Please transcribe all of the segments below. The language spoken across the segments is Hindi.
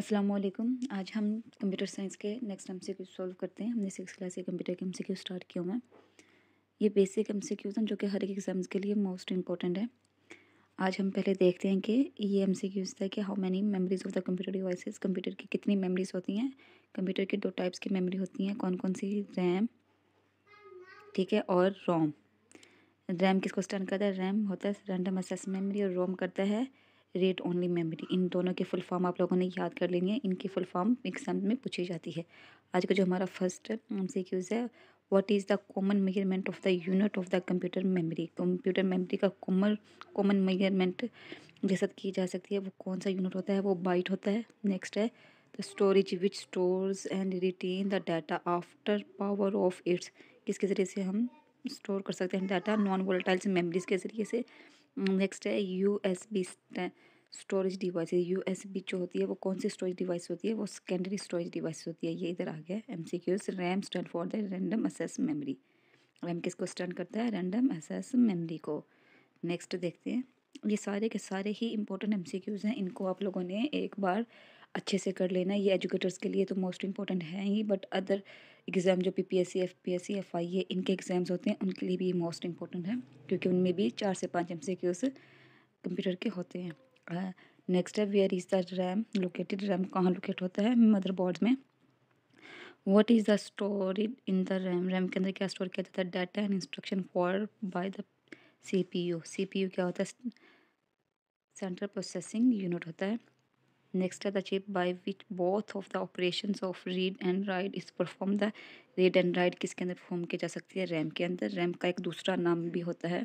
अस्सलाम वालेकुम आज हम कंप्यूटर साइंस के next M C Q solve करते हैं हमने सिक्स क्लास के कंप्यूटर के एम सी क्यू स्टार्ट किया हुए हैं ये बेसिक एम सी क्यूज़ हैं जो कि हर एक एग्ज़ाम्स के लिए मोस्ट इंपॉर्टेंट है आज हम पहले देखते हैं कि ये एम सी क्यूज़ था कि how many memories of the computer devices computer की कितनी मेमरीज होती हैं कंप्यूटर के दो टाइप्स की मेमरी होती हैं कौन कौन सी रैम ठीक है और रोम रैम किसको स्टैंड करता है रैम होता है रैंडम असेस मेमरी और रोम करता है रेट ओनली मेमोरी इन दोनों के फुल फॉर्म आप लोगों ने याद कर लेनी है इनकी फुल फॉर्म एग्जाम में पूछी जाती है आज का जो हमारा फर्स्ट एम है what is the common measurement of the unit of the computer memory computer memory का कॉमन कॉमन मेजरमेंट जैसा की जा सकती है वो कौन सा यूनिट होता है वो बाइट होता है नेक्स्ट है the storage which stores and retain the data after power off it's किसके ज़रिए से हम स्टोर कर सकते हैं डाटा नॉन वोलेटाइल्स मेमरीज के ज़रिए से नेक्स्ट है U S B storage device U S B जो होती है वो कौन सी स्टोरेज डिवाइस होती है वो सेकेंडरी स्टोरेज डिवाइस होती है ये इधर आ गया M C Qs RAM stand for the random access memory RAM किसको स्टैंड करता है रैंडम एसेस मेमरी को नेक्स्ट देखते हैं ये सारे के सारे ही इंपॉर्टेंट एम सी क्यूज़ हैं इनको आप लोगों ने एक बार अच्छे से कर लेना ये एजुकेटर्स के लिए तो मोस्ट इंपॉर्टेंट है ही बट अदर एग्ज़ाम जो P P S C F P S C F I A इनके एग्ज़ाम्स होते हैं उनके लिए भी मोस्ट इम्पॉर्टेंट है क्योंकि उनमें भी चार से पाँच एम सी क्यूज़ कंप्यूटर के होते हैं नेक्स्ट है where is the RAM located RAM कहाँ लोकेट होता है मदर बोर्ड में what is the storage in the RAM RAM के अंदर क्या स्टोर किया जाता है data and instruction for by the C P U C P U क्या होता है सेंट्रल प्रोसेसिंग यूनिट होता है Next are the chip by which both of the operations of read and write is performed the read and write किसके अंदर परफॉर्म किया जा सकती है रैम के अंदर रैम का एक दूसरा नाम भी होता है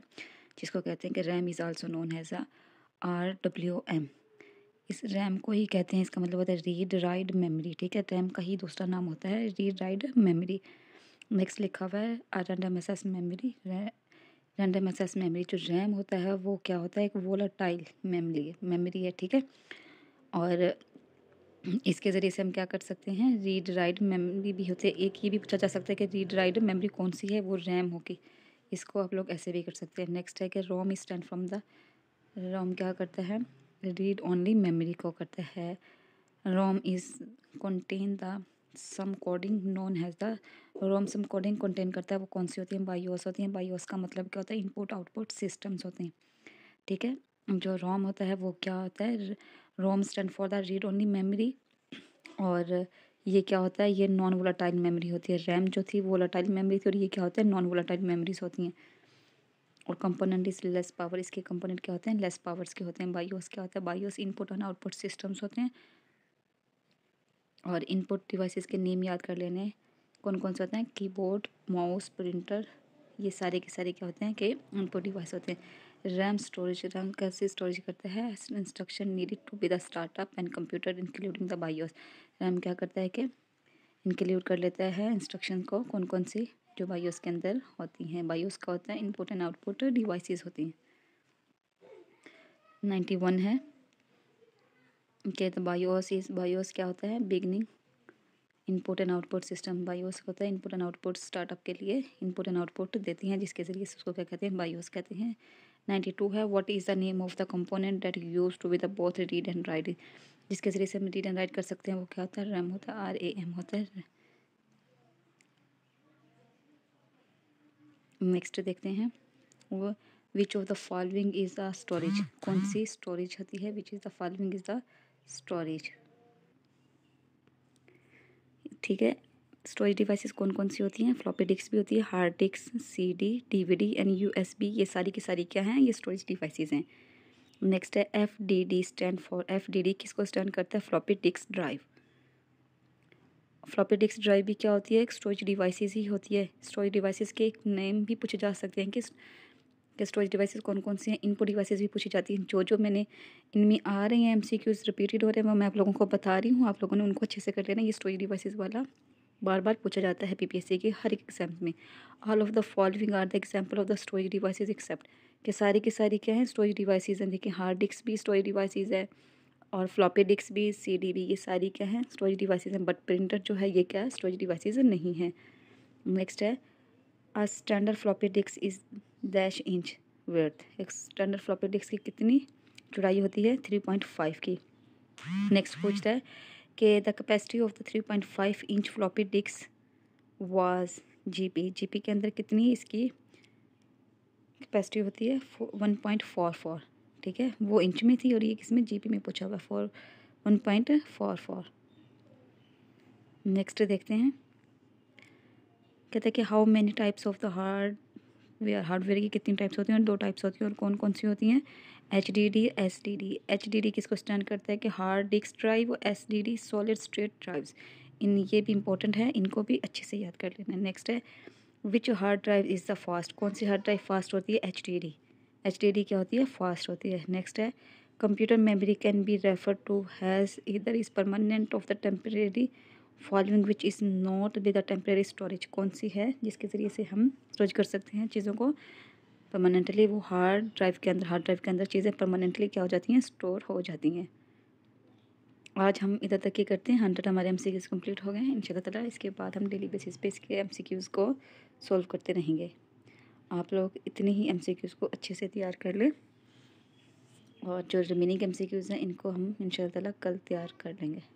जिसको कहते हैं कि RAM is also known as a R W M इस रैम को ही कहते हैं इसका मतलब होता है रीड राइड मेमोरी ठीक है रैम का ही दूसरा नाम होता है रीड राइड मेमोरी नेक्स्ट लिखा हुआ है random access memory random access memory जो रैम होता है वो क्या होता है एक वोलाटाइल मेमोरी मेमोरी है ठीक है और इसके ज़रिए से हम क्या कर सकते हैं रीड राइट मेमोरी भी होते हैं एक ये भी पूछा जा सकता है कि रीड राइट मेमोरी कौन सी है वो रैम होगी इसको आप लोग ऐसे भी कर सकते हैं नेक्स्ट है कि ROM stand from the ROM क्या करता है रीड ओनली मेमोरी को करता है ROM is contain the some coding non has the ROM some coding contain करता है वो कौन सी होती है बायोस होती हैं बायोस का मतलब क्या होता है इनपुट आउटपुट सिस्टम्स होते हैं ठीक है जो रोम होता है वो क्या होता है ROM stand for the read only memory और ये क्या होता है ये नॉन वोलाटाइल मेमोरी होती है रैम जो थी वोलाटाइल मेमोरी थी और ये क्या होता है नॉन वोलाटाइल मेमोरीज होती हैं और कंपोनेंट इस लेस पावर इसके कंपोनेंट क्या होते हैं लेस पावर्स के होते हैं बायोस क्या होता है बायोस इनपुट और आउटपुट सिस्टम्स होते हैं और इनपुट डिवाइसेस के नेम याद कर लेने कौन कौन से होते हैं कीबोर्ड माउस प्रिंटर ये सारे के सारे क्या होते हैं कि उनको डिवाइस होते हैं रैम स्टोरेज रैम कैसे स्टोरेज करता है instruction needed to be the startup and computer including the BIOS RAM क्या करता है कि इंक्लूड कर लेता है इंस्ट्रक्शन को कौन कौन सी जो बायोस के अंदर होती हैं बायोस का होता है इनपुट एंड आउटपुट डिवाइसेस होती हैं नाइन्टी वन है के बायोस इज बायोस क्या होता है beginning input and output system BIOS होता है इनपुट एंड आउटपुट स्टार्टअप के लिए इनपुट एंड आउटपुट देती हैं जिसके जरिए उसको क्या कहते हैं बायोस कहते हैं नाइन्टी टू है what is the name of the component that use to with both read and write जिसके जरिए से हम रीड एंड राइट कर सकते हैं वो क्या होता है रैम होता है आर ए एम होता है नेक्स्ट देखते हैं वो which of the following is the storage कौन सी स्टोरेज होती है which is the following is the storage ठीक है स्टोरेज डिवाइसेस कौन कौन सी होती हैं फ्लॉपी डिस्क भी होती है hard disk C D D V D and U S B ये सारी की सारी क्या हैं ये स्टोरेज डिवाइसेस हैं नेक्स्ट है F D D stand for F D D किसको स्टैंड करता है floppy disk drive floppy disk drive भी क्या होती है एक स्टोरेज डिवाइसेस ही होती है स्टोरेज डिवाइसेस के एक नेम भी पूछे जा सकते हैं कि कि स्टोरेज डिवाइसेस कौन कौन से हैं इनपुट डिवाइसेस भी पूछी जाती हैं जो जो मैंने इनमें आ रहे हैं एम सी क्यूज़ रिपीटेड हो रहे हैं वो मैं आप लोगों को बता रही हूँ आप लोगों ने उनको अच्छे से कर लेना ये स्टोरेज डिवाइसेस वाला बार बार पूछा जाता है पीपीएससी के हर एक एग्जाम में all of the following are the example of the storage devices except कि सारी के सारी क्या हैं स्टोरेज डिवाइसेज हैं देखिए हार्ड डिस्क भी स्टोरेज डिवाइसेज है और फ्लॉपी डिस्क भी सी डी भी ये सारी क्या है स्टोरेज डिवाइसेज हैं बट प्रिंटर जो है ये क्या है स्टोरेज डिवाइसेज नहीं है नेक्स्ट है a standard floppy disk is dash inch worth एक स्टैंडर्ड फ्लॉपी डिस्क की कितनी चौड़ाई होती है थ्री पॉइंट फाइव की नेक्स्ट पूछता है कि the capacity of the three point five inch floppy disk was GB GB के अंदर कितनी इसकी कैपेसिटी होती है वन पॉइंट फोर फोर ठीक है वो इंच में थी और ये किस में पी में पूछा हुआ four one point four four next देखते हैं कहते हैं कि how many types of the hardware hardware की कितनी टाइप्स होती हैं और दो टाइप्स होती हैं और कौन कौन सी होती हैं H D D S D D H D D किसको स्टैंड करता है कि हार्ड डिस्क ड्राइव और S D D solid straight drives इन ये भी इंपॉर्टेंट है इनको भी अच्छे से याद कर लेना है नेक्स्ट है which hard drive is the fast कौन सी हार्ड ड्राइव फास्ट होती है H D D H D D क्या होती है फास्ट होती है नेक्स्ट है computer memory can be refer to has इधर is permanent of the temporary following which is not with a temporary storage कौन सी है जिसके ज़रिए से हम स्टोरेज कर सकते हैं चीज़ों को परमानेंटली वो हार्ड ड्राइव के अंदर हार्ड ड्राइव के अंदर चीज़ें परमानेंटली क्या हो जाती हैं स्टोर हो जाती हैं आज हम इधर तक ही करते हैं हंड्रेड हमारे एम सी कम्प्लीट हो गए हैं इन ताला इसके बाद हम डेली बेसिस पे इसके एम सी क्यूज़ को सॉल्व करते रहेंगे आप लोग इतने ही एम सी क्यूज़ को अच्छे से तैयार कर लें और जो रिमेनिंग एम सी क्यूज़ हैं इनको हम इनशाला तला कल तैयार कर लेंगे